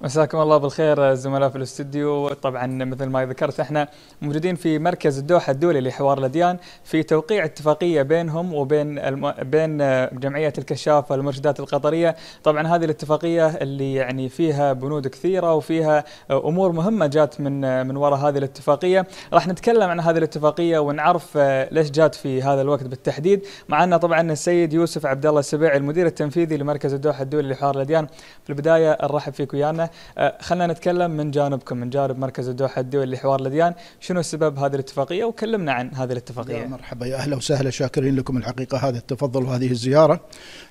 مساكم الله بالخير زملاء في الاستديو طبعا مثل ما ذكرت احنا موجودين في مركز الدوحه الدولي لحوار الاديان في توقيع اتفاقيه بينهم وبين الم... بين جمعيه الكشاف والمرشدات القطريه طبعا هذه الاتفاقيه اللي يعني فيها بنود كثيره وفيها امور مهمه جات من من وراء هذه الاتفاقيه راح نتكلم عن هذه الاتفاقيه ونعرف ليش جات في هذا الوقت بالتحديد معنا طبعا السيد يوسف عبد الله السبيعي المدير التنفيذي لمركز الدوحه الدولي لحوار الاديان في البدايه نرحب فيك ويانا معنا آه، خلينا نتكلم من جانبكم من جانب مركز الدوحه الدولي لحوار الاديان شنو سبب هذه الاتفاقيه وكلمنا عن هذه الاتفاقيه يا مرحبا يا اهلا وسهلا شاكرين لكم الحقيقه هذا التفضل وهذه الزياره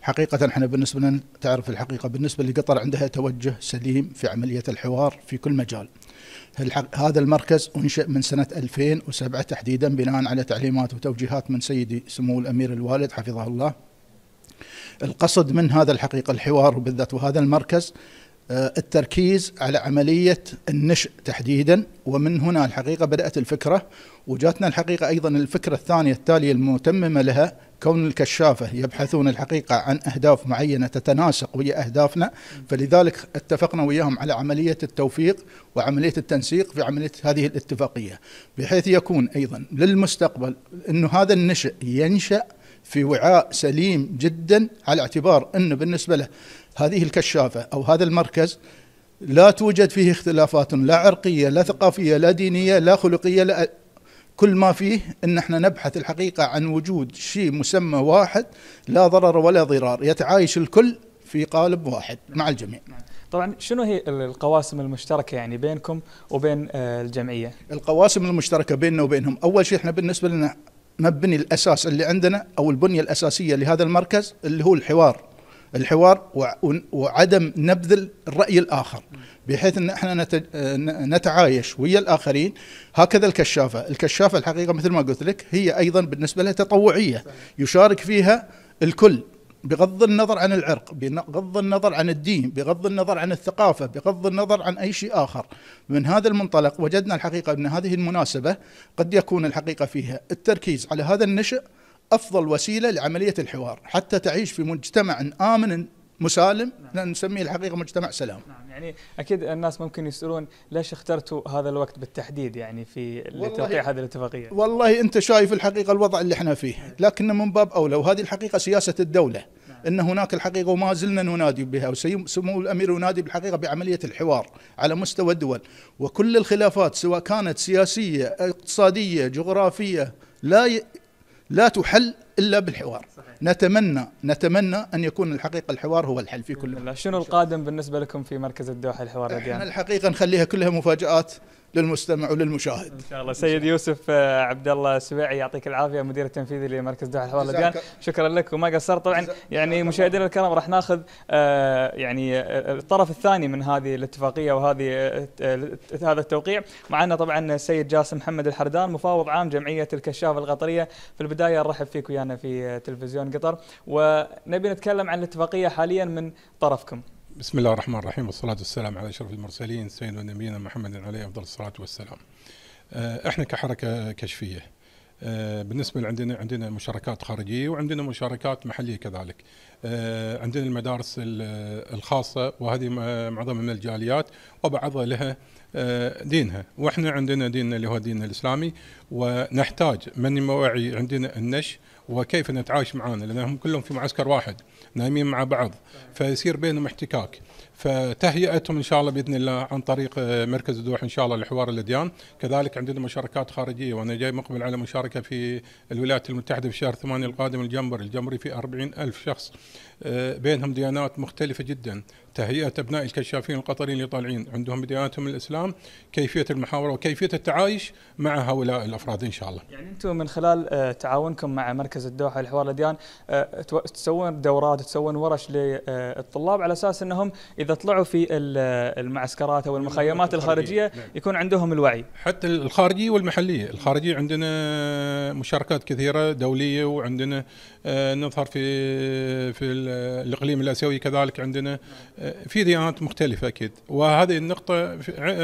حقيقه احنا بالنسبه لنا تعرف الحقيقه بالنسبه لقطر عندها توجه سليم في عمليه الحوار في كل مجال هذا المركز أنشئ من سنة 2007 تحديدا بناء على تعليمات وتوجيهات من سيدي سمو الأمير الوالد حفظه الله القصد من هذا الحقيقة الحوار وبالذات وهذا المركز آه، التركيز على عملية النشء تحديدا ومن هنا الحقيقة بدأت الفكرة وجاتنا الحقيقة أيضا الفكرة الثانية التالية المتممة لها كون الكشافة يبحثون الحقيقة عن أهداف معينة تتناسق ويا أهدافنا فلذلك اتفقنا وياهم على عملية التوفيق وعملية التنسيق في عملية هذه الاتفاقية بحيث يكون أيضا للمستقبل أنه هذا النشء ينشأ في وعاء سليم جدا على اعتبار أن بالنسبة له هذه الكشافة أو هذا المركز لا توجد فيه اختلافات لا عرقية لا ثقافية لا دينية لا خلقية لا كل ما فيه ان احنا نبحث الحقيقه عن وجود شيء مسمى واحد لا ضرر ولا ضرار يتعايش الكل في قالب واحد مع الجميع طبعا شنو هي القواسم المشتركه يعني بينكم وبين آه، الجمعيه القواسم المشتركه بيننا وبينهم اول شيء احنا بالنسبه لنا مبني الاساس اللي عندنا او البنيه الاساسيه لهذا المركز اللي هو الحوار الحوار وعدم نبذل الراي الاخر بحيث ان احنا نتعايش ويا الاخرين هكذا الكشافه، الكشافه الحقيقه مثل ما قلت لك هي ايضا بالنسبه لها تطوعيه يشارك فيها الكل بغض النظر عن العرق بغض النظر عن الدين بغض النظر عن الثقافة بغض النظر عن أي شيء آخر من هذا المنطلق وجدنا الحقيقة أن هذه المناسبة قد يكون الحقيقة فيها التركيز على هذا النشأ أفضل وسيلة لعملية الحوار حتى تعيش في مجتمع آمن مسالم نعم. نسميه الحقيقه مجتمع سلام نعم يعني اكيد الناس ممكن يسالون ليش اخترتوا هذا الوقت بالتحديد يعني في لتوقيع هذه الاتفاقيه والله انت شايف الحقيقه الوضع اللي احنا فيه لكن من باب اولى وهذه الحقيقه سياسه الدوله نعم. ان هناك الحقيقه وما زلنا ننادي بها وسمو الامير ينادي بالحقيقه بعمليه الحوار على مستوى الدول وكل الخلافات سواء كانت سياسيه اقتصاديه جغرافيه لا ي... لا تحل الا بالحوار صحيح. نتمنى نتمنى ان يكون الحقيقه الحوار هو الحل في كل شنو القادم بالنسبه لكم في مركز الدوحه الحوار احنا الحقيقه نخليها كلها مفاجات للمستمع وللمشاهد ان شاء الله سيد يوسف آه، عبد الله السبيعي يعطيك العافيه مدير التنفيذي لمركز دوحه الحوار اللجان شكرا لك وما قصرت طبعا يعني مشاهدينا الكرام راح ناخذ آه، يعني آه، الطرف الثاني من هذه الاتفاقيه وهذه هذا التوقيع معنا طبعا السيد جاسم محمد الحردان مفاوض عام جمعيه الكشافه القطريه في البدايه نرحب فيك ويانا في تلفزيون قطر ونبي نتكلم عن الاتفاقيه حاليا من طرفكم بسم الله الرحمن الرحيم والصلاة والسلام على أشرف المرسلين سيدنا ونبينا محمد عليه أفضل الصلاة والسلام آه، إحنا كحركة كشفية آه، بالنسبة عندنا عندنا مشاركات خارجية وعندنا مشاركات محلية كذلك آه، عندنا المدارس الخاصه وهذه آه، معظم من الجاليات وبعضها لها آه، دينها واحنا عندنا ديننا اللي هو ديننا الاسلامي ونحتاج من يوعي عندنا النش وكيف نتعايش معانا لانهم كلهم في معسكر واحد نايمين مع بعض فيصير بينهم احتكاك فتهيئتهم ان شاء الله باذن الله عن طريق مركز الدوح ان شاء الله لحوار الاديان كذلك عندنا مشاركات خارجيه وانا جاي مقبل على مشاركه في الولايات المتحده في شهر 8 القادم الجمبر الجمبري في أربعين ألف شخص آه، بينهم ديانات مختلفة جدا تهيئة أبناء الكشافين القطريين اللي طالعين عندهم دياناتهم الإسلام كيفية المحاورة وكيفية التعايش مع هؤلاء الأفراد إن شاء الله يعني أنتم من خلال آه، تعاونكم مع مركز الدوحة لحوار الأديان آه، تسوون دورات تسوون ورش للطلاب على أساس أنهم إذا طلعوا في المعسكرات أو المخيمات الخارجية نعم. يكون عندهم الوعي حتى الخارجية والمحلية الخارجية عندنا مشاركات كثيرة دولية وعندنا نظهر في في في الاقليم الاسيوي كذلك عندنا آه، في ديانات مختلفه اكيد وهذه النقطه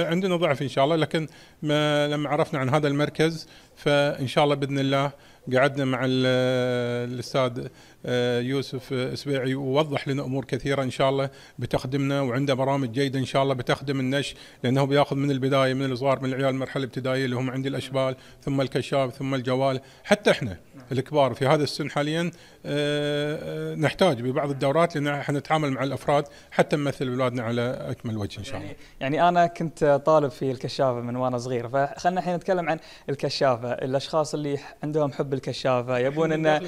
عندنا ضعف ان شاء الله لكن ما لما عرفنا عن هذا المركز فان شاء الله باذن الله قعدنا مع الاستاذ آه، يوسف سبيعي ووضح لنا امور كثيره ان شاء الله بتخدمنا وعنده برامج جيده ان شاء الله بتخدم النش لانه بياخذ من البدايه من الصغار من العيال المرحله الابتدائيه اللي هم عندي الاشبال ثم الكشاف ثم الجوال حتى احنا الكبار في هذا السن حاليا آه، آه، نحتاج ببعض الدورات لان احنا نتعامل مع الافراد حتى نمثل اولادنا على اكمل وجه ان شاء الله. يعني, يعني انا كنت طالب في الكشافه من وانا صغير فخلنا الحين نتكلم عن الكشافه الاشخاص اللي عندهم حب بالكشافه يبون ان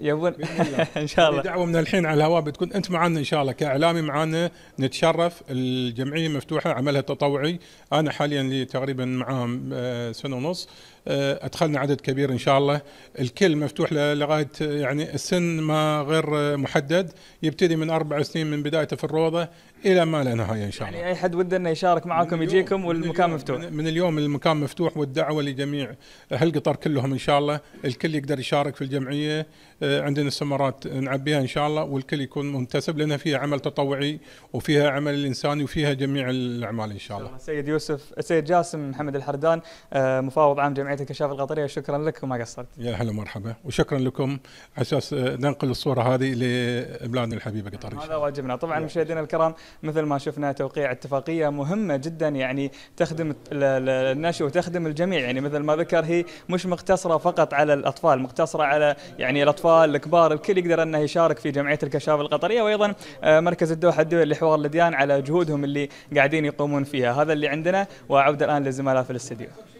يبون ان شاء الله دعوه من الحين على الهواء بتكون انت معنا ان شاء الله كاعلامي معنا نتشرف الجمعيه مفتوحه عملها تطوعي انا حاليا لي تقريبا معاهم آه، سنه ونص آه، ادخلنا عدد كبير ان شاء الله الكل مفتوح لغايه آه، يعني السن ما غير آه، محدد يبتدي من اربع سنين من بدايته في الروضه الى ما لا نهايه ان شاء يعني الله يعني اي حد وده انه يشارك معاكم يجيكم والمكان مفتوح من اليوم المكان مفتوح والدعوه لجميع اهل قطر كلهم ان شاء الله الكل يقدر يشارك في الجمعيه عندنا السمرات نعبيها ان شاء الله والكل يكون منتسب لانها فيها عمل تطوعي وفيها عمل الانساني وفيها جميع الاعمال ان شاء الله سيد يوسف السيد جاسم محمد الحردان مفاوض عام جمعيه جمعيه الكشاف القطريه شكرا لك وما قصرت. يا هلا ومرحبا وشكرا لكم على اساس ننقل الصوره هذه لبلادنا الحبيبه قطر نعم، هذا واجبنا طبعا مشاهدينا الكرام مثل ما شفنا توقيع اتفاقيه مهمه جدا يعني تخدم النشء وتخدم الجميع يعني مثل ما ذكر هي مش مقتصره فقط على الاطفال مقتصره على يعني الاطفال الكبار الكل يقدر انه يشارك في جمعيه الكشاف القطريه وايضا آه، مركز الدوحه الدولي لحوار الاديان على جهودهم اللي قاعدين يقومون فيها هذا اللي عندنا وعوده الان للزملاء في الاستديو